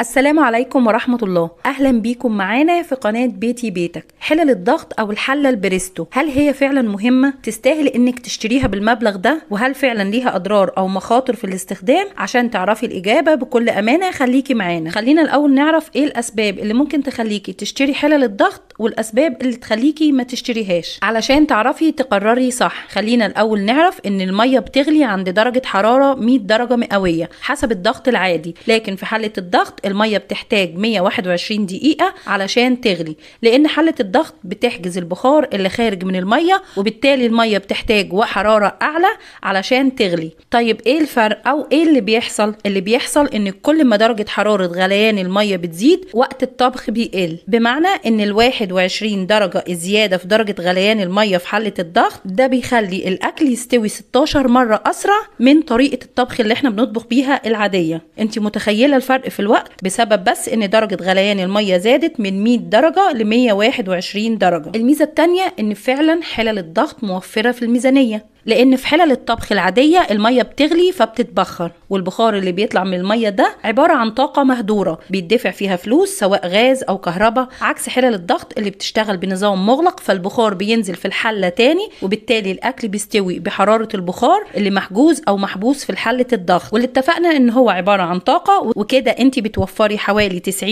السلام عليكم ورحمة الله أهلا بيكم معانا في قناة بيتي بيتك حلل الضغط أو الحلة البريستو هل هي فعلا مهمة؟ تستاهل إنك تشتريها بالمبلغ ده؟ وهل فعلا ليها أضرار أو مخاطر في الاستخدام؟ عشان تعرفي الإجابة بكل أمانة خليكي معانا خلينا الأول نعرف إيه الأسباب اللي ممكن تخليكي تشتري حلل الضغط والأسباب اللي تخليكي ما تشتريهاش علشان تعرفي تقرري صح خلينا الأول نعرف إن المية بتغلي عند درجة حرارة 100 درجة مئوية حسب الضغط العادي لكن في حالة الضغط الميه بتحتاج 121 دقيقه علشان تغلي لان حله الضغط بتحجز البخار اللي خارج من الميه وبالتالي الميه بتحتاج وحراره اعلى علشان تغلي طيب ايه الفرق او ايه اللي بيحصل اللي بيحصل ان كل ما درجه حراره غليان الميه بتزيد وقت الطبخ بيقل بمعنى ان ال 21 درجه الزياده في درجه غليان الميه في حله الضغط ده بيخلي الاكل يستوي 16 مره اسرع من طريقه الطبخ اللي احنا بنطبخ بيها العاديه انت متخيله الفرق في الوقت بسبب بس ان درجه غليان الميه زادت من 100 درجه ل 121 درجه الميزه الثانيه ان فعلا حلل الضغط موفره في الميزانيه لان في حلل الطبخ العاديه الميه بتغلي فبتتبخر والبخار اللي بيطلع من الميه ده عباره عن طاقه مهدوره بيدفع فيها فلوس سواء غاز او كهرباء عكس حلل الضغط اللي بتشتغل بنظام مغلق فالبخار بينزل في الحله تاني وبالتالي الاكل بيستوي بحراره البخار اللي محجوز او محبوس في حله الضغط واللي اتفقنا ان هو عباره عن طاقه وكده انت بتوفري حوالي 90%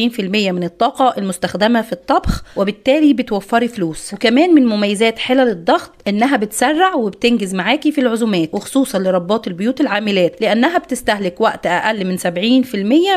من الطاقه المستخدمه في الطبخ وبالتالي بتوفري فلوس وكمان من مميزات حلل الضغط انها بتسرع وبتنجز معاكي في العزومات وخصوصا لربات البيوت العاملات لانها بتستهلك وقت اقل من 70%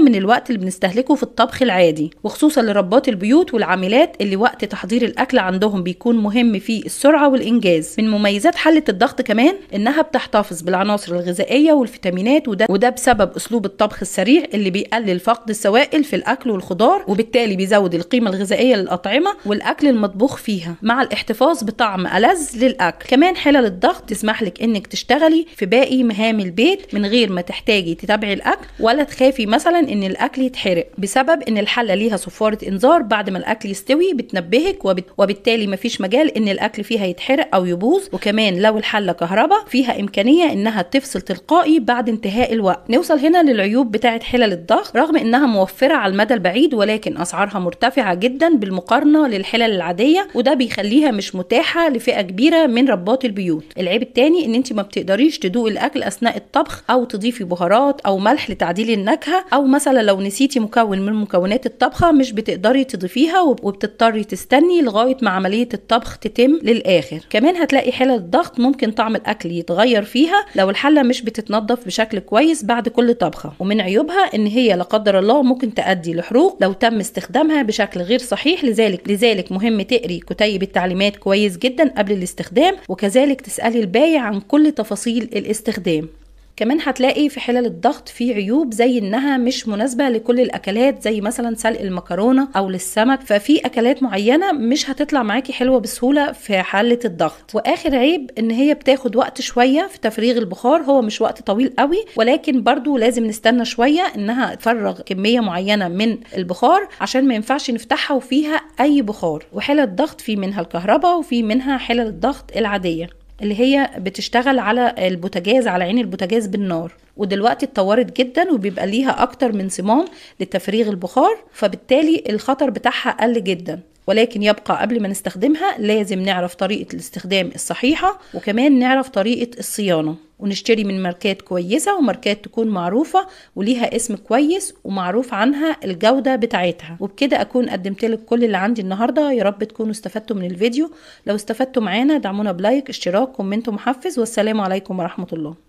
من الوقت اللي بنستهلكه في الطبخ العادي وخصوصا لربات البيوت والعاملات اللي وقت تحضير الاكل عندهم بيكون مهم في السرعه والانجاز من مميزات حله الضغط كمان انها بتحتفظ بالعناصر الغذائيه والفيتامينات وده وده بسبب اسلوب الطبخ السريع اللي بيقلل فقد السوائل في الاكل والخضار وبالتالي بيزود القيمه الغذائيه للاطعمه والاكل المطبوخ فيها مع الاحتفاظ بطعم الذ للاكل كمان حلل الضغط تسمح يسمح لك انك تشتغلي في باقي مهام البيت من غير ما تحتاجي تتابعي الاكل ولا تخافي مثلا ان الاكل يتحرق بسبب ان الحله ليها صفاره انذار بعد ما الاكل يستوي بتنبهك وبت... وبالتالي مفيش مجال ان الاكل فيها يتحرق او يبوظ وكمان لو الحله كهرباء فيها امكانيه انها تفصل تلقائي بعد انتهاء الوقت نوصل هنا للعيوب بتاعه حلل الضغط رغم انها موفره على المدى البعيد ولكن اسعارها مرتفعه جدا بالمقارنه للحلل العاديه وده بيخليها مش متاحه لفئه كبيره من رباط البيوت العيب التالي التاني ان انت ما بتقدريش تدوقي الاكل اثناء الطبخ او تضيفي بهارات او ملح لتعديل النكهه او مثلا لو نسيتي مكون من مكونات الطبخه مش بتقدري تضيفيها وبتضطري تستني لغايه ما عمليه الطبخ تتم للاخر كمان هتلاقي حاله الضغط ممكن طعم الاكل يتغير فيها لو الحله مش بتتنضف بشكل كويس بعد كل طبخه ومن عيوبها ان هي لا قدر الله ممكن تؤدي لحروق لو تم استخدامها بشكل غير صحيح لذلك لذلك مهم تقري كتيب التعليمات كويس جدا قبل الاستخدام وكذلك تسالي الباك دراية عن كل تفاصيل الاستخدام كمان هتلاقي في حلل الضغط في عيوب زي انها مش مناسبه لكل الاكلات زي مثلا سلق المكرونه او للسمك ففي اكلات معينه مش هتطلع معاكي حلوه بسهوله في حله الضغط واخر عيب ان هي بتاخد وقت شويه في تفريغ البخار هو مش وقت طويل قوي ولكن برضو لازم نستنى شويه انها تفرغ كميه معينه من البخار عشان ما ينفعش نفتحها وفيها اي بخار وحلل الضغط في منها الكهرباء وفي منها حلل الضغط العاديه اللي هي بتشتغل على البوتاجاز على عين البوتاجاز بالنار ودلوقتي اتطورت جدا وبيبقى ليها اكتر من صمام لتفريغ البخار فبالتالي الخطر بتاعها قل جدا ولكن يبقى قبل ما نستخدمها لازم نعرف طريقة الاستخدام الصحيحة وكمان نعرف طريقة الصيانة ونشتري من ماركات كويسة وماركات تكون معروفة وليها اسم كويس ومعروف عنها الجودة بتاعتها وبكده أكون قدمت لك كل اللي عندي النهاردة يا رب تكونوا استفدتوا من الفيديو لو استفدتوا معانا دعمونا بلايك اشتراك كومنت محفز والسلام عليكم ورحمة الله